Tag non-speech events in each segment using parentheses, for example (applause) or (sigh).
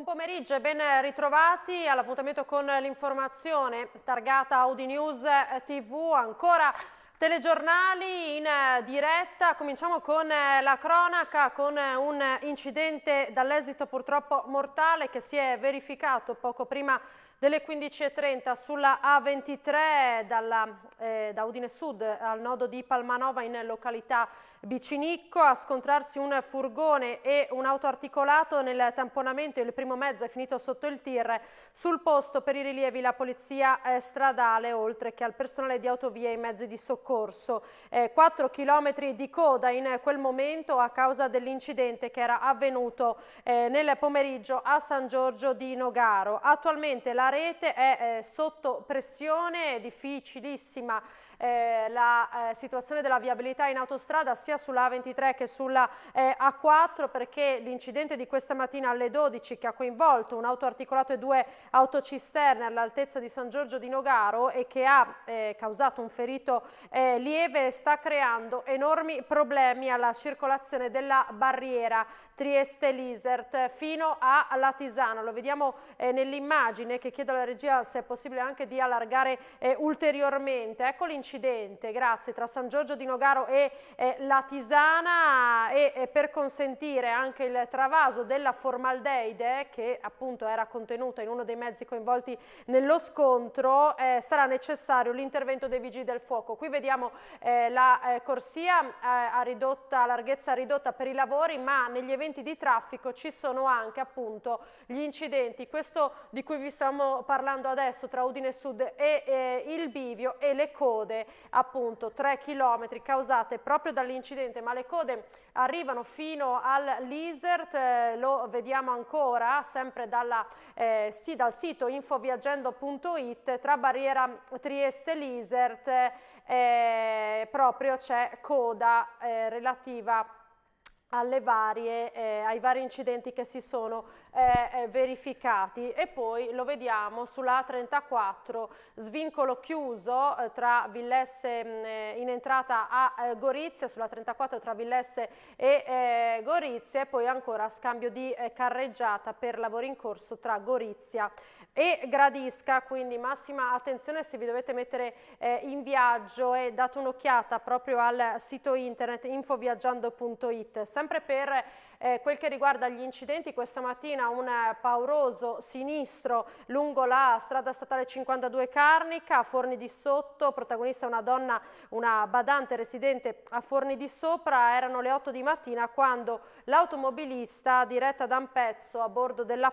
Buon pomeriggio e ben ritrovati all'appuntamento con l'informazione targata Audi News eh, TV. Ancora telegiornali in eh, diretta. Cominciamo con eh, la cronaca, con un incidente dall'esito purtroppo mortale che si è verificato poco prima delle 15.30 sulla A23 dalla, eh, da Udine Sud al nodo di Palmanova in località Bicinicco a scontrarsi un furgone e un auto articolato nel tamponamento. Il primo mezzo è finito sotto il tir. Sul posto per i rilievi la polizia eh, stradale, oltre che al personale di autovie e i mezzi di soccorso. Eh, 4 chilometri di coda in quel momento a causa dell'incidente che era avvenuto eh, nel pomeriggio a San Giorgio di Nogaro. Attualmente la rete è eh, sotto pressione, è difficilissima eh, la eh, situazione della viabilità in autostrada sia sulla A23 che sulla eh, A4 perché l'incidente di questa mattina alle 12 che ha coinvolto un articolato e due autocisterne all'altezza di San Giorgio di Nogaro e che ha eh, causato un ferito eh, lieve sta creando enormi problemi alla circolazione della barriera Trieste-Lisert fino alla Tisana. Lo vediamo eh, nell'immagine che chiedo alla regia se è possibile anche di allargare ulteriormente. Ecco l'incidente incidente grazie, tra San Giorgio di Nogaro e eh, la Tisana e, e, per consentire anche il travaso della formaldeide che appunto era contenuta in uno dei mezzi coinvolti nello scontro eh, sarà necessario l'intervento dei vigili del fuoco. Qui vediamo eh, la eh, corsia eh, a, ridotta, a larghezza ridotta per i lavori ma negli eventi di traffico ci sono anche appunto gli incidenti. Questo di cui vi stiamo parlando adesso tra Udine Sud e eh, il Bivio e le code appunto 3 km causate proprio dall'incidente, ma le code arrivano fino all'Isert, eh, lo vediamo ancora, sempre dalla, eh, sì, dal sito infoviaggendo.it, tra Barriera Trieste e l'Isert eh, proprio c'è coda eh, relativa Varie, eh, ai vari incidenti che si sono eh, eh verificati e poi lo vediamo sulla A34 svincolo chiuso eh, tra Villesse mh, mm, eh, in entrata a eh, Gorizia sulla 34 tra Villesse e Gorizia e poi ancora scambio di carreggiata per lavori in corso tra Gorizia e e gradisca, quindi massima attenzione se vi dovete mettere eh, in viaggio e date un'occhiata proprio al sito internet infoviaggiando.it, sempre per eh, quel che riguarda gli incidenti, questa mattina un pauroso sinistro lungo la strada statale 52 Carnica, a Forni di Sotto, protagonista una donna, una badante residente a Forni di Sopra, erano le 8 di mattina quando l'automobilista diretta da un pezzo a bordo della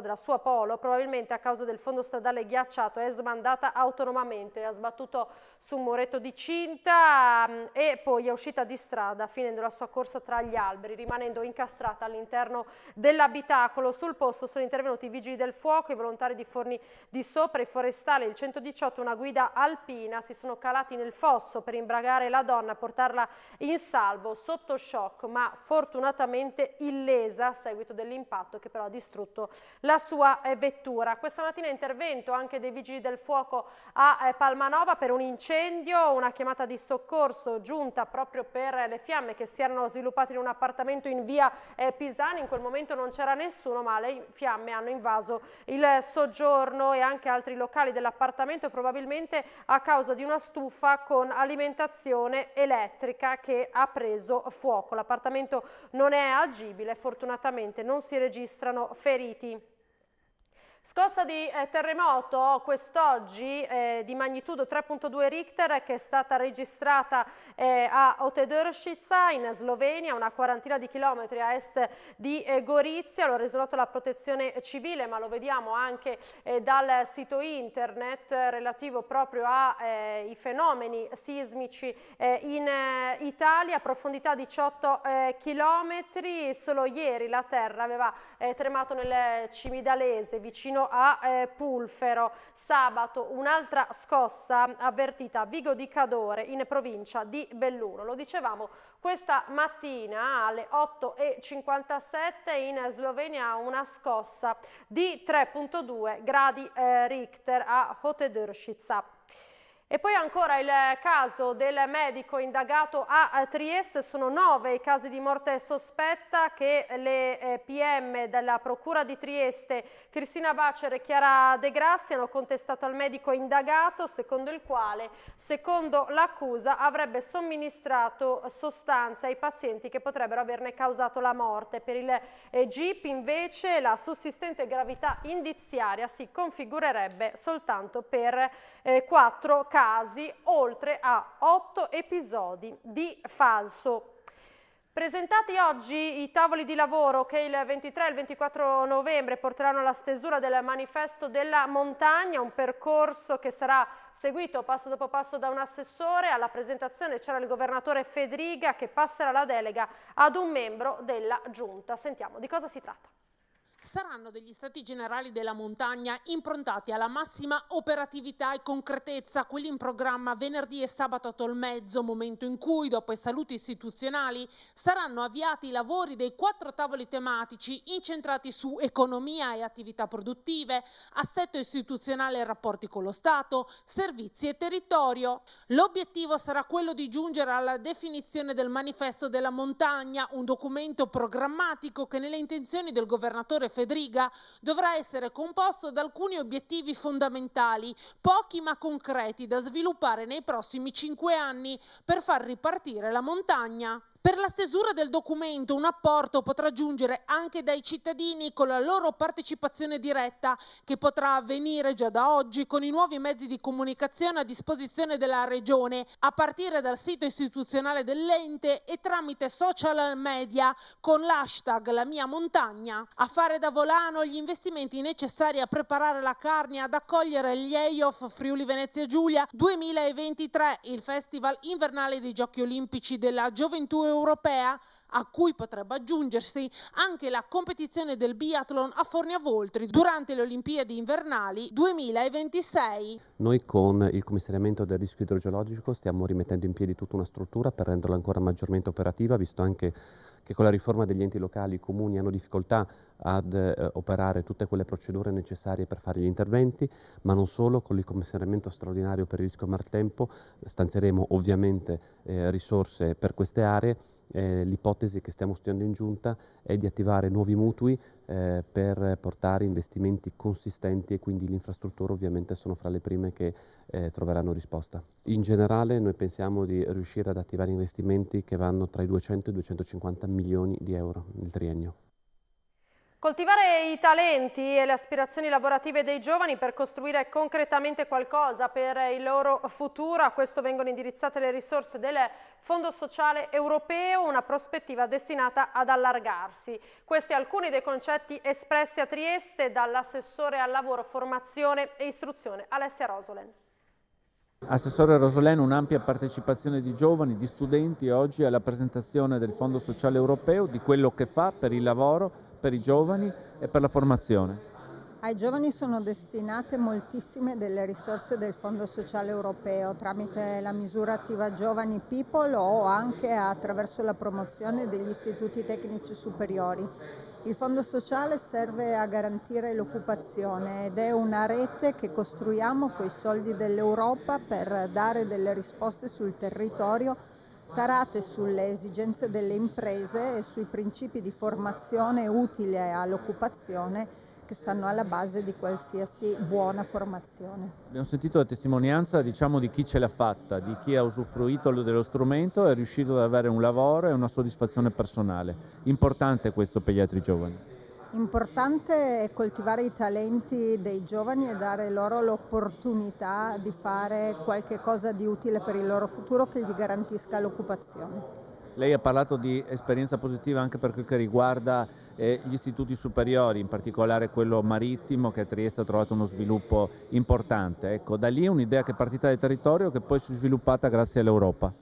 della sua Apolo, probabilmente a causa del fondo stradale ghiacciato, è sbandata autonomamente, ha sbattuto su un muretto di cinta mm, e poi è uscita di strada finendo la sua corsa tra gli alberi, rimanendo incastrata incastrata all'interno dell'abitacolo. Sul posto sono intervenuti i vigili del fuoco, i volontari di Forni di Sopra, i forestali, il 118, una guida alpina, si sono calati nel fosso per imbragare la donna, portarla in salvo, sotto shock, ma fortunatamente illesa a seguito dell'impatto che però ha distrutto la sua eh, vettura. Questa mattina intervento anche dei vigili del fuoco a eh, Palmanova per un incendio, una chiamata di soccorso giunta proprio per eh, le fiamme che si erano sviluppate in un appartamento in via eh, Pisani, in quel momento non c'era nessuno ma le fiamme hanno invaso il soggiorno e anche altri locali dell'appartamento probabilmente a causa di una stufa con alimentazione elettrica che ha preso fuoco. L'appartamento non è agibile, fortunatamente non si registrano feriti. Scossa di eh, terremoto quest'oggi eh, di magnitudo 3.2 Richter che è stata registrata eh, a Otedoršica in Slovenia, una quarantina di chilometri a est di eh, Gorizia, l'ho reso noto la protezione civile ma lo vediamo anche eh, dal sito internet eh, relativo proprio ai fenomeni sismici in Italia, profondità 18 chilometri, solo ieri la terra aveva tremato nel Cimidalese vicino vicino a eh, Pulfero. Sabato un'altra scossa avvertita a Vigo di Cadore in provincia di Belluno. Lo dicevamo questa mattina alle 8.57 in Slovenia una scossa di 3.2 gradi eh, Richter a Hoteduršica. E poi ancora il caso del medico indagato a Trieste, sono nove i casi di morte sospetta che le eh, PM della Procura di Trieste, Cristina Bacer e Chiara De Grassi, hanno contestato al medico indagato, secondo il quale, secondo l'accusa, avrebbe somministrato sostanze ai pazienti che potrebbero averne causato la morte. Per il eh, GIP invece la sussistente gravità indiziaria si configurerebbe soltanto per eh, quattro eh, casi casi oltre a 8 episodi di falso. Presentati oggi i tavoli di lavoro che il 23 e il 24 novembre porteranno alla stesura del manifesto della montagna, un percorso che sarà seguito passo dopo passo da un assessore. Alla presentazione c'era il governatore Federica che passerà la delega ad un membro della giunta. Sentiamo di cosa si tratta. Saranno degli stati generali della montagna improntati alla massima operatività e concretezza, quelli in programma venerdì e sabato a Tolmezzo, momento in cui, dopo i saluti istituzionali, saranno avviati i lavori dei quattro tavoli tematici incentrati su economia e attività produttive, assetto istituzionale e rapporti con lo Stato, servizi e territorio. L'obiettivo sarà quello di giungere alla definizione del manifesto della montagna, un documento programmatico che nelle intenzioni del governatore Fedriga dovrà essere composto da alcuni obiettivi fondamentali, pochi ma concreti, da sviluppare nei prossimi cinque anni per far ripartire la montagna. Per la stesura del documento un apporto potrà giungere anche dai cittadini con la loro partecipazione diretta che potrà avvenire già da oggi con i nuovi mezzi di comunicazione a disposizione della Regione a partire dal sito istituzionale dell'ente e tramite social media con l'hashtag La mia montagna. A fare da volano gli investimenti necessari a preparare la carne ad accogliere gli EIOF Friuli Venezia Giulia 2023, il festival invernale dei giochi olimpici della gioventù europea europea a cui potrebbe aggiungersi anche la competizione del biathlon a Fornia Voltri durante le Olimpiadi invernali 2026. Noi con il commissariamento del rischio idrogeologico stiamo rimettendo in piedi tutta una struttura per renderla ancora maggiormente operativa, visto anche che con la riforma degli enti locali i comuni hanno difficoltà ad eh, operare tutte quelle procedure necessarie per fare gli interventi, ma non solo, con il commissariamento straordinario per il rischio maltempo stanzieremo ovviamente eh, risorse per queste aree. Eh, l'ipotesi che stiamo studiando in giunta è di attivare nuovi mutui eh, per portare investimenti consistenti e quindi l'infrastruttura ovviamente sono fra le prime che eh, troveranno risposta. In generale noi pensiamo di riuscire ad attivare investimenti che vanno tra i 200 e i 250 milioni di euro nel triennio. Coltivare i talenti e le aspirazioni lavorative dei giovani per costruire concretamente qualcosa per il loro futuro, a questo vengono indirizzate le risorse del Fondo Sociale Europeo, una prospettiva destinata ad allargarsi. Questi alcuni dei concetti espressi a Trieste dall'assessore al lavoro, formazione e istruzione Alessia Rosolen. Assessore Rosolen, un'ampia partecipazione di giovani, di studenti oggi alla presentazione del Fondo Sociale Europeo, di quello che fa per il lavoro per i giovani e per la formazione? Ai giovani sono destinate moltissime delle risorse del Fondo Sociale Europeo tramite la misura attiva Giovani People o anche attraverso la promozione degli istituti tecnici superiori. Il Fondo Sociale serve a garantire l'occupazione ed è una rete che costruiamo con i soldi dell'Europa per dare delle risposte sul territorio tarate sulle esigenze delle imprese e sui principi di formazione utile all'occupazione che stanno alla base di qualsiasi buona formazione. Abbiamo sentito la testimonianza diciamo, di chi ce l'ha fatta, di chi ha usufruito dello strumento e è riuscito ad avere un lavoro e una soddisfazione personale. Importante questo per gli altri giovani. Importante è coltivare i talenti dei giovani e dare loro l'opportunità di fare qualche cosa di utile per il loro futuro che gli garantisca l'occupazione. Lei ha parlato di esperienza positiva anche per quel che riguarda eh, gli istituti superiori, in particolare quello marittimo che a Trieste ha trovato uno sviluppo importante. Ecco, da lì un'idea che è partita dal territorio che poi si è sviluppata grazie all'Europa.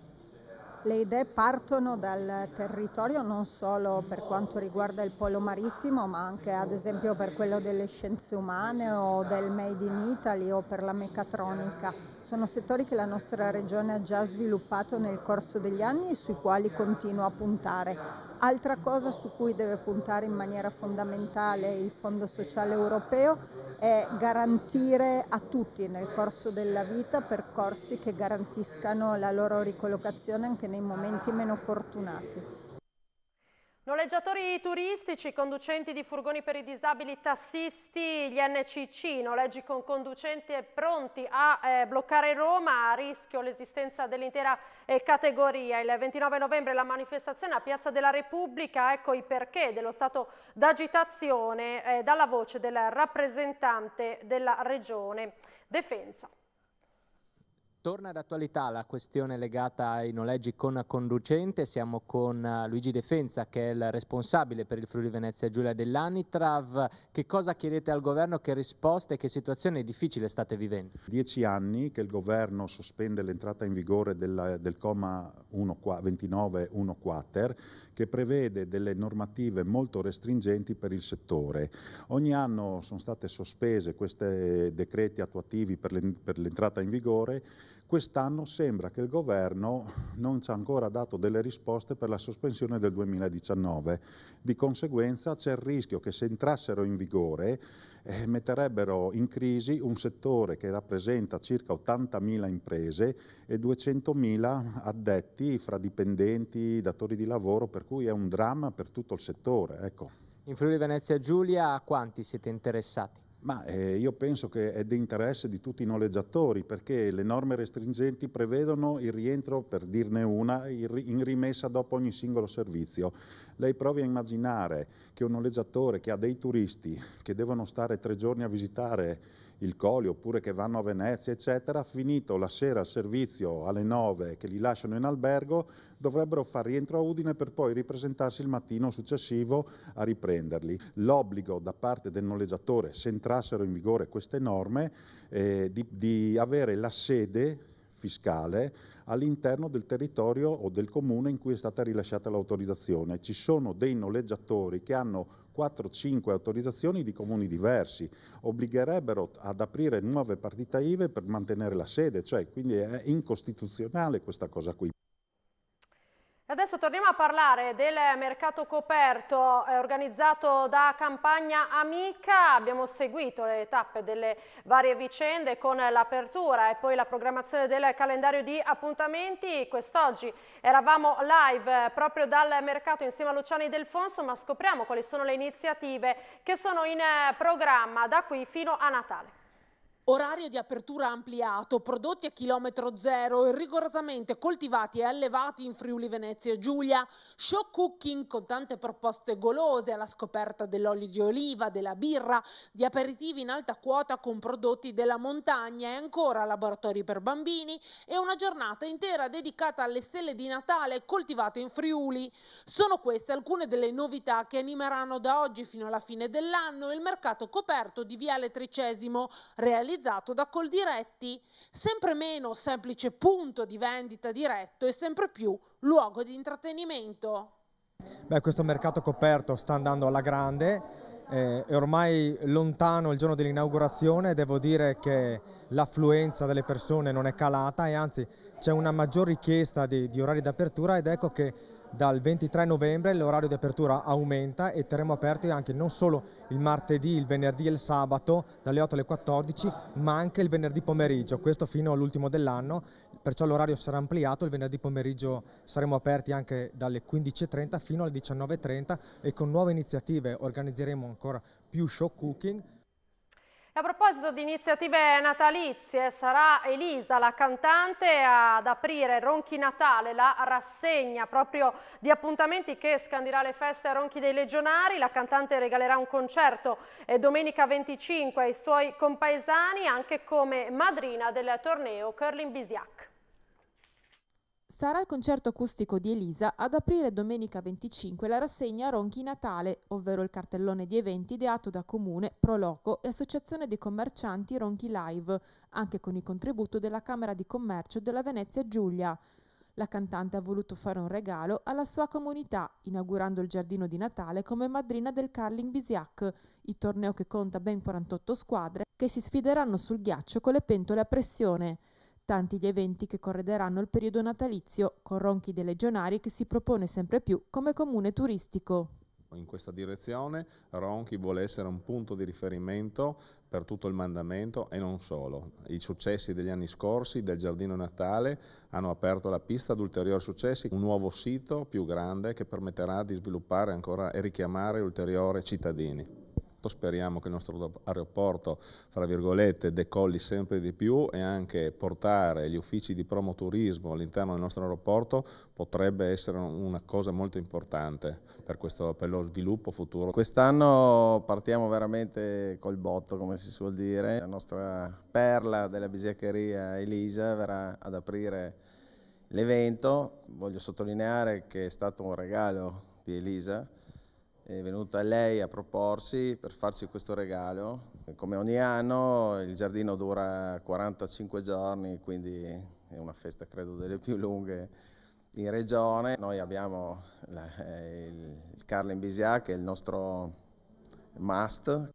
Le idee partono dal territorio non solo per quanto riguarda il polo marittimo, ma anche ad esempio per quello delle scienze umane o del Made in Italy o per la meccatronica. Sono settori che la nostra regione ha già sviluppato nel corso degli anni e sui quali continua a puntare. Altra cosa su cui deve puntare in maniera fondamentale il Fondo Sociale Europeo è garantire a tutti nel corso della vita percorsi che garantiscano la loro ricollocazione anche nei momenti meno fortunati. Noleggiatori turistici, conducenti di furgoni per i disabili, tassisti, gli NCC, noleggi con conducenti pronti a eh, bloccare Roma, a rischio l'esistenza dell'intera eh, categoria. Il 29 novembre la manifestazione a Piazza della Repubblica, ecco i perché dello stato d'agitazione eh, dalla voce del rappresentante della Regione Defensa. Torna d'attualità la questione legata ai noleggi con conducente, siamo con eh, Luigi Defensa che è il responsabile per il Friuli Venezia Giulia dell'Anitrav, che cosa chiedete al governo, che risposte e che situazione difficile state vivendo? Dieci anni che il governo sospende l'entrata in vigore del, del comma 29.1 quater che prevede delle normative molto restringenti per il settore. Ogni anno sono state sospese questi decreti attuativi per l'entrata in vigore Quest'anno sembra che il governo non ci ha ancora dato delle risposte per la sospensione del 2019. Di conseguenza c'è il rischio che se entrassero in vigore eh, metterebbero in crisi un settore che rappresenta circa 80.000 imprese e 200.000 addetti fra dipendenti, datori di lavoro, per cui è un dramma per tutto il settore. Ecco. In Friuli Venezia Giulia a quanti siete interessati? Ma eh, io penso che è di interesse di tutti i noleggiatori perché le norme restringenti prevedono il rientro, per dirne una, in rimessa dopo ogni singolo servizio. Lei provi a immaginare che un noleggiatore che ha dei turisti che devono stare tre giorni a visitare il Colio oppure che vanno a Venezia, eccetera, finito la sera al servizio alle 9 che li lasciano in albergo, dovrebbero far rientro a Udine per poi ripresentarsi il mattino successivo a riprenderli. L'obbligo da parte del noleggiatore, se entrassero in vigore queste norme, eh, di, di avere la sede fiscale all'interno del territorio o del comune in cui è stata rilasciata l'autorizzazione. Ci sono dei noleggiatori che hanno 4-5 autorizzazioni di comuni diversi, obbligherebbero ad aprire nuove partita IVE per mantenere la sede, cioè quindi è incostituzionale questa cosa qui. Adesso torniamo a parlare del mercato coperto eh, organizzato da Campagna Amica. Abbiamo seguito le tappe delle varie vicende con l'apertura e poi la programmazione del calendario di appuntamenti. Quest'oggi eravamo live eh, proprio dal mercato insieme a Luciani Delfonso, ma scopriamo quali sono le iniziative che sono in eh, programma da qui fino a Natale. Orario di apertura ampliato, prodotti a chilometro zero e rigorosamente coltivati e allevati in Friuli Venezia Giulia, show cooking con tante proposte golose alla scoperta dell'olio di oliva, della birra, di aperitivi in alta quota con prodotti della montagna e ancora laboratori per bambini e una giornata intera dedicata alle stelle di Natale coltivate in Friuli. Sono queste alcune delle novità che animeranno da oggi fino alla fine dell'anno il mercato coperto di Viale Tricesimo, realizzato realizzato da Coldiretti, sempre meno semplice punto di vendita diretto e sempre più luogo di intrattenimento. Beh, questo mercato coperto sta andando alla grande, eh, è ormai lontano il giorno dell'inaugurazione, devo dire che l'affluenza delle persone non è calata e anzi c'è una maggior richiesta di, di orari d'apertura ed ecco che dal 23 novembre l'orario di apertura aumenta e terremo aperti anche non solo il martedì, il venerdì e il sabato dalle 8 alle 14 ma anche il venerdì pomeriggio, questo fino all'ultimo dell'anno, perciò l'orario sarà ampliato, il venerdì pomeriggio saremo aperti anche dalle 15.30 fino alle 19.30 e con nuove iniziative organizzeremo ancora più show cooking a proposito di iniziative natalizie, sarà Elisa la cantante ad aprire Ronchi Natale, la rassegna proprio di appuntamenti che scandirà le feste a Ronchi dei Legionari. La cantante regalerà un concerto eh, domenica 25 ai suoi compaesani anche come madrina del torneo Curling Bisiac. Sarà il concerto acustico di Elisa ad aprire domenica 25 la rassegna Ronchi Natale, ovvero il cartellone di eventi ideato da Comune, Proloco e Associazione dei Commercianti Ronchi Live, anche con il contributo della Camera di Commercio della Venezia Giulia. La cantante ha voluto fare un regalo alla sua comunità, inaugurando il giardino di Natale come madrina del Carling Bisiac, il torneo che conta ben 48 squadre che si sfideranno sul ghiaccio con le pentole a pressione tanti gli eventi che correderanno il periodo natalizio con Ronchi dei Legionari che si propone sempre più come comune turistico in questa direzione. Ronchi vuole essere un punto di riferimento per tutto il mandamento e non solo. I successi degli anni scorsi del Giardino Natale hanno aperto la pista ad ulteriori successi, un nuovo sito più grande che permetterà di sviluppare ancora e richiamare ulteriori cittadini fatto, speriamo che il nostro aeroporto, fra virgolette, decolli sempre di più e anche portare gli uffici di promoturismo all'interno del nostro aeroporto potrebbe essere una cosa molto importante per, questo, per lo sviluppo futuro. Quest'anno partiamo veramente col botto, come si suol dire. La nostra perla della bisaccheria Elisa verrà ad aprire l'evento. Voglio sottolineare che è stato un regalo di Elisa è venuta lei a proporsi per farci questo regalo. Come ogni anno il giardino dura 45 giorni, quindi è una festa credo delle più lunghe in regione. Noi abbiamo eh, il Carlin Bisià che è il nostro must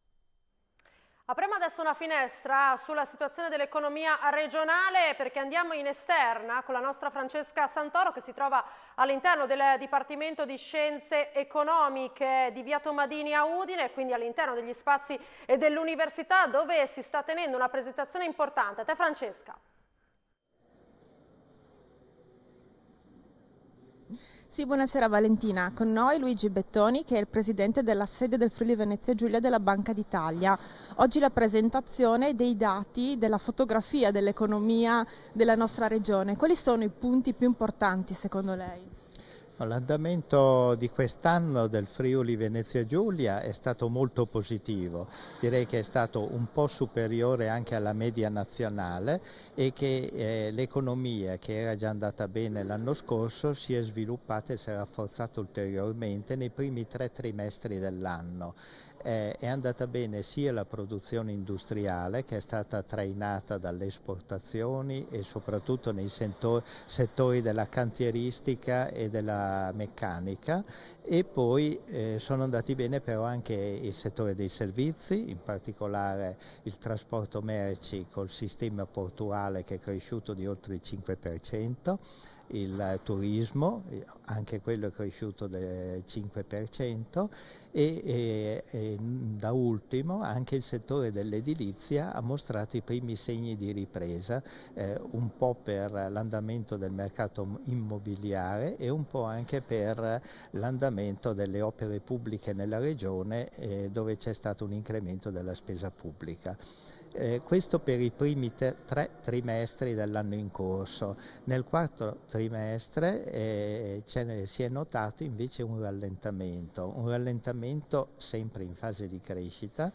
Apriamo adesso una finestra sulla situazione dell'economia regionale perché andiamo in esterna con la nostra Francesca Santoro che si trova all'interno del Dipartimento di Scienze Economiche di Via Tomadini a Udine, quindi all'interno degli spazi dell'università dove si sta tenendo una presentazione importante. A te Francesca. Sì, buonasera Valentina. Con noi Luigi Bettoni, che è il presidente della sede del Friuli Venezia Giulia della Banca d'Italia. Oggi la presentazione dei dati della fotografia dell'economia della nostra regione. Quali sono i punti più importanti secondo lei? L'andamento di quest'anno del Friuli Venezia Giulia è stato molto positivo, direi che è stato un po' superiore anche alla media nazionale e che eh, l'economia che era già andata bene l'anno scorso si è sviluppata e si è rafforzata ulteriormente nei primi tre trimestri dell'anno eh, è andata bene sia la produzione industriale che è stata trainata dalle esportazioni e soprattutto nei sento- settori della cantieristica e della meccanica e poi eh, sono andati bene però anche il settore dei servizi, in particolare il trasporto merci col sistema portuale che è cresciuto di oltre il 5% il turismo, anche quello è cresciuto del 5% e, e, e da ultimo anche il settore dell'edilizia ha mostrato i primi segni di ripresa, eh, un po' per l'andamento del mercato immobiliare e un po' anche per l'andamento delle opere pubbliche nella regione eh, dove c'è stato un incremento della spesa pubblica. Eh, questo per i primi te- tre trimestri dell'anno in corso. Nel quarto trimestre eh, ne, si è notato invece un rallentamento, un rallentamento sempre in fase di crescita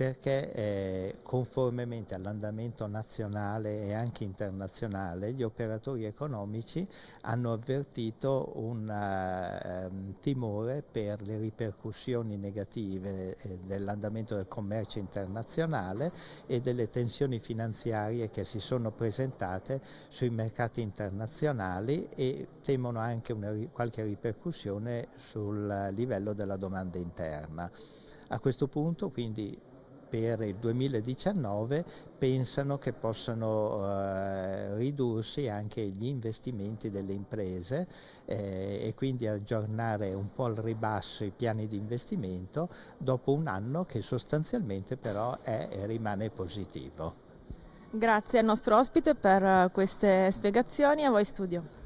perché eh, conformemente all'andamento nazionale e anche internazionale gli operatori economici hanno avvertito un eh, timore per le ripercussioni negative eh, dell'andamento del commercio internazionale e delle tensioni finanziarie che si sono presentate sui mercati internazionali e temono anche una, qualche ripercussione sul livello della domanda interna. A questo punto quindi per il 2019 pensano che possano eh, ridursi anche gli investimenti delle imprese eh, e quindi aggiornare un po' al ribasso i piani di investimento dopo un anno che sostanzialmente però è e rimane positivo. Grazie al nostro ospite per eh, queste spiegazioni, a voi studio.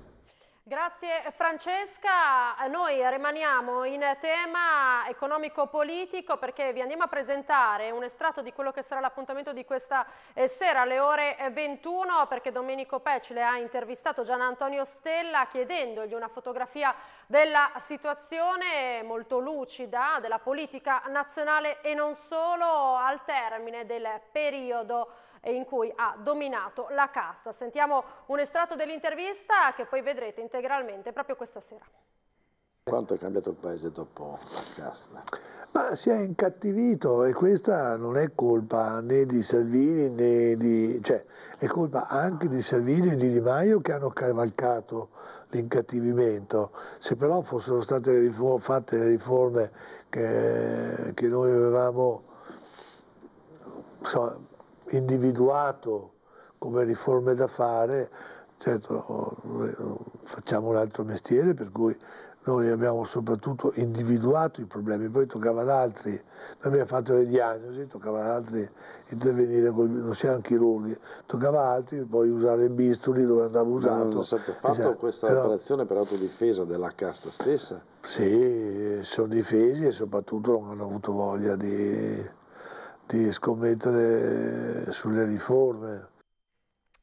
Grazie Francesca, noi rimaniamo in tema economico-politico perché vi andiamo a presentare un estratto di quello che sarà l'appuntamento di questa eh, sera alle ore 21 eh, perché Domenico Pecile ha intervistato Gian Antonio Stella chiedendogli una fotografia della situazione molto lucida della politica nazionale e non solo al termine del periodo e in cui ha dominato la casta. Sentiamo un estratto dell'intervista che poi vedrete integralmente proprio questa sera. Quanto è cambiato il paese dopo la casta? Ma si è incattivito e questa non è colpa né di Salvini né di... cioè è colpa anche di Salvini e di Di Maio che hanno cavalcato l'incattivimento. Se però fossero state le riforme, fatte le riforme che, che noi avevamo... So, individuato come riforme da fare, certo eh, facciamo un altro mestiere per cui noi abbiamo soprattutto individuato i problemi, poi toccava ad altri, noi abbiamo fatto le diagnosi, toccava ad altri intervenire, non siamo chirurghi, toccava ad altri poi usare i bisturi dove andava usato. Ma è stata fatta esatto. questa Però, operazione per autodifesa della casta stessa? Sì, sono difesi e soprattutto non hanno avuto voglia di di scommettere sulle riforme.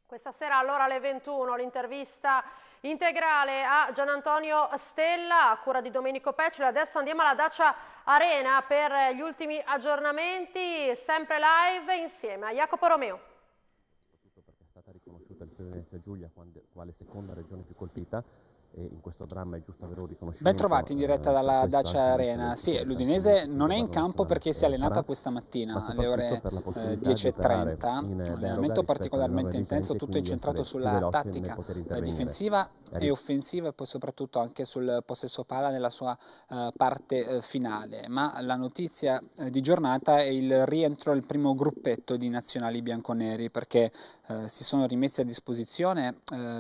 Questa sera allora alle 21 l'intervista integrale a Gian Antonio Stella a cura di Domenico Pecci. Adesso andiamo alla Dacia Arena per gli ultimi aggiornamenti, sempre live insieme a Jacopo Romeo. Soprattutto perché è stata riconosciuta il Friuli Venezia Giulia quale seconda regione più colpita e in questo dramma è giusto avere un riconoscimento. Ben trovati in diretta dalla Dacia Arena. Sì, l'Udinese non è in campo perché si è allenata questa mattina alle ore 10.30. Eh, un allenamento particolarmente intenso, tutto incentrato sulla tattica eh, difensiva e offensiva e poi soprattutto anche sul possesso pala nella sua eh, parte finale. Ma la notizia di giornata è il rientro del primo gruppetto di nazionali bianconeri perché si sono rimessi a disposizione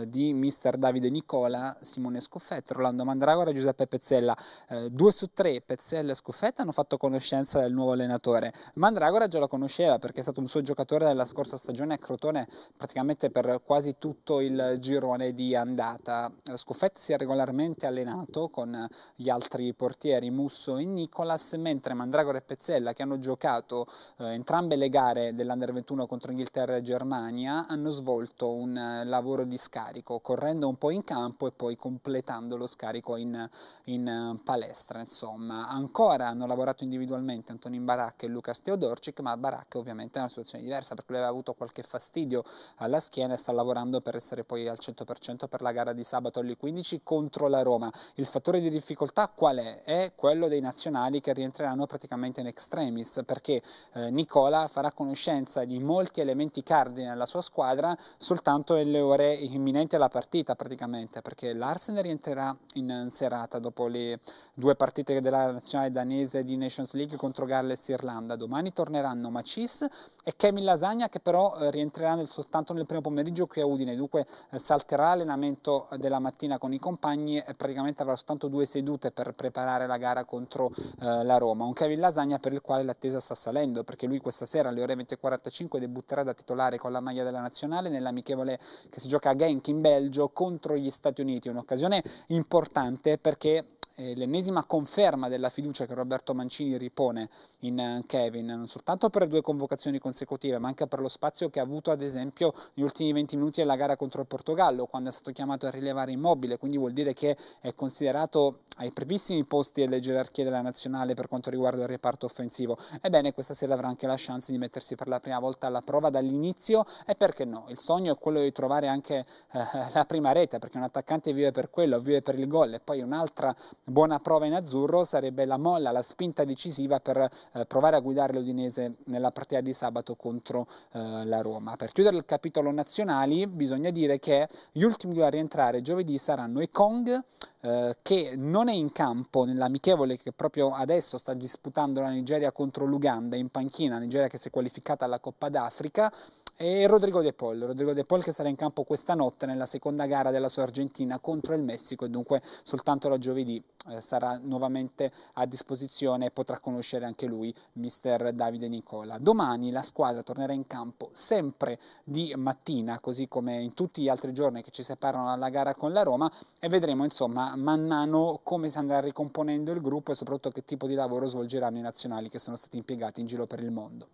di mister Davide Nicola, Simone Scuffetta, Rolando Mandragora e Giuseppe Pezzella. Eh, due su tre, Pezzella e Scuffetta, hanno fatto conoscenza del nuovo allenatore. Mandragora già lo conosceva perché è stato un suo giocatore della scorsa stagione a Crotone praticamente per quasi tutto il girone di andata. Eh, Scuffetta si è regolarmente allenato con gli altri portieri Musso e Nicolas, mentre Mandragora e Pezzella, che hanno giocato eh, entrambe le gare dell'Under 21 contro Inghilterra e Germania, hanno svolto un eh, lavoro di scarico, correndo un po' in campo e poi con completando lo scarico in, in eh, palestra. Insomma. Ancora hanno lavorato individualmente Antonin Baracca e Lucas Teodorcic, ma Baracca ovviamente è una situazione diversa perché lui aveva avuto qualche fastidio alla schiena e sta lavorando per essere poi al 100% per la gara di sabato alle 15 contro la Roma. Il fattore di difficoltà qual è? È quello dei nazionali che rientreranno praticamente in extremis perché eh, Nicola farà conoscenza di molti elementi cardine alla sua squadra soltanto nelle ore imminenti alla partita praticamente perché l'Ars Larsen rientrerà eh, in serata dopo le due partite della nazionale danese di Nations League contro Galles e Irlanda. Domani torneranno Macis e Kevin Lasagna che però eh, rientrerà nel, soltanto nel primo pomeriggio qui a Udine, dunque eh, salterà l'allenamento della mattina con i compagni e praticamente avrà soltanto due sedute per preparare la gara contro eh, la Roma. Un Kevin Lasagna per il quale l'attesa sta salendo perché lui questa sera alle ore 20.45 debutterà da titolare con la maglia della nazionale nell'amichevole che si gioca a Genk in Belgio contro gli Stati Uniti, un'occasione un'occasione importante perché eh, l'ennesima conferma della fiducia che Roberto Mancini ripone in eh, Kevin, non soltanto per due convocazioni consecutive, ma anche per lo spazio che ha avuto ad esempio negli ultimi 20 minuti della gara contro il Portogallo, quando è stato chiamato a rilevare immobile, quindi vuol dire che è considerato ai primissimi posti delle gerarchie della nazionale per quanto riguarda il reparto offensivo. Ebbene, questa sera avrà anche la chance di mettersi per la prima volta alla prova dall'inizio e perché no? Il sogno è quello di trovare anche eh, (laughs) la prima rete, perché un attaccante vive per per quello, vive per il gol e poi un'altra buona prova in azzurro sarebbe la molla, la spinta decisiva per eh, provare a guidare l'Udinese nella partita di sabato contro eh, la Roma. Per chiudere il capitolo nazionali bisogna dire che gli ultimi due a rientrare giovedì saranno i Kong, eh, che non è in campo nell'amichevole che proprio adesso sta disputando la Nigeria contro l'Uganda in panchina, Nigeria che si è qualificata alla Coppa d'Africa, e Rodrigo De Paul, Rodrigo De Paul che sarà in campo questa notte nella seconda gara della sua Argentina contro il Messico e dunque soltanto la giovedì eh, sarà nuovamente a disposizione e potrà conoscere anche lui mister Davide Nicola. Domani la squadra tornerà in campo sempre di mattina, così come in tutti gli altri giorni che ci separano dalla gara con la Roma e vedremo insomma man mano come si andrà ricomponendo il gruppo e soprattutto che tipo di lavoro svolgeranno i nazionali che sono stati impiegati in giro per il mondo.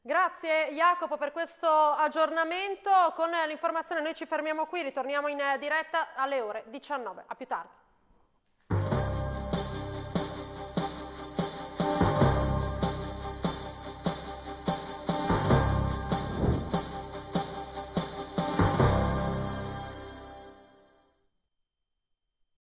Grazie Jacopo per questo aggiornamento, con l'informazione noi ci fermiamo qui, ritorniamo in eh, diretta alle ore 19, a più tardi.